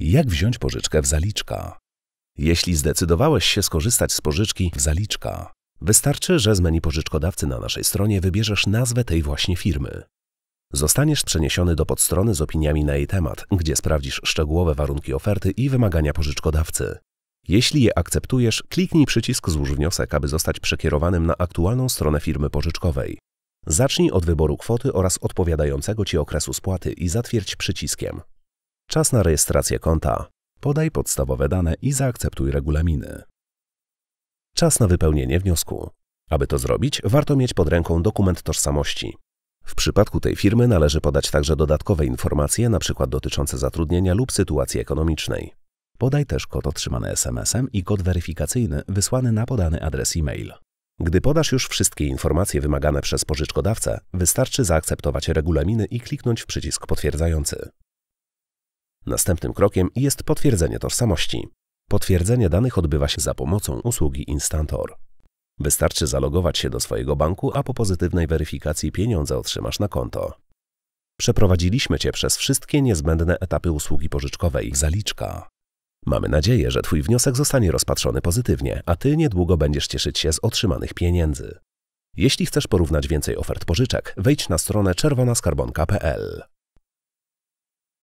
Jak wziąć pożyczkę w zaliczka? Jeśli zdecydowałeś się skorzystać z pożyczki w zaliczka, wystarczy, że z menu pożyczkodawcy na naszej stronie wybierzesz nazwę tej właśnie firmy. Zostaniesz przeniesiony do podstrony z opiniami na jej temat, gdzie sprawdzisz szczegółowe warunki oferty i wymagania pożyczkodawcy. Jeśli je akceptujesz, kliknij przycisk Złóż wniosek, aby zostać przekierowanym na aktualną stronę firmy pożyczkowej. Zacznij od wyboru kwoty oraz odpowiadającego Ci okresu spłaty i zatwierdź przyciskiem Czas na rejestrację konta. Podaj podstawowe dane i zaakceptuj regulaminy. Czas na wypełnienie wniosku. Aby to zrobić, warto mieć pod ręką dokument tożsamości. W przypadku tej firmy należy podać także dodatkowe informacje, np. dotyczące zatrudnienia lub sytuacji ekonomicznej. Podaj też kod otrzymany SMS-em i kod weryfikacyjny wysłany na podany adres e-mail. Gdy podasz już wszystkie informacje wymagane przez pożyczkodawcę, wystarczy zaakceptować regulaminy i kliknąć w przycisk potwierdzający. Następnym krokiem jest potwierdzenie tożsamości. Potwierdzenie danych odbywa się za pomocą usługi Instantor. Wystarczy zalogować się do swojego banku, a po pozytywnej weryfikacji pieniądze otrzymasz na konto. Przeprowadziliśmy Cię przez wszystkie niezbędne etapy usługi pożyczkowej zaliczka. Mamy nadzieję, że Twój wniosek zostanie rozpatrzony pozytywnie, a Ty niedługo będziesz cieszyć się z otrzymanych pieniędzy. Jeśli chcesz porównać więcej ofert pożyczek, wejdź na stronę czerwonaskarbon.pl.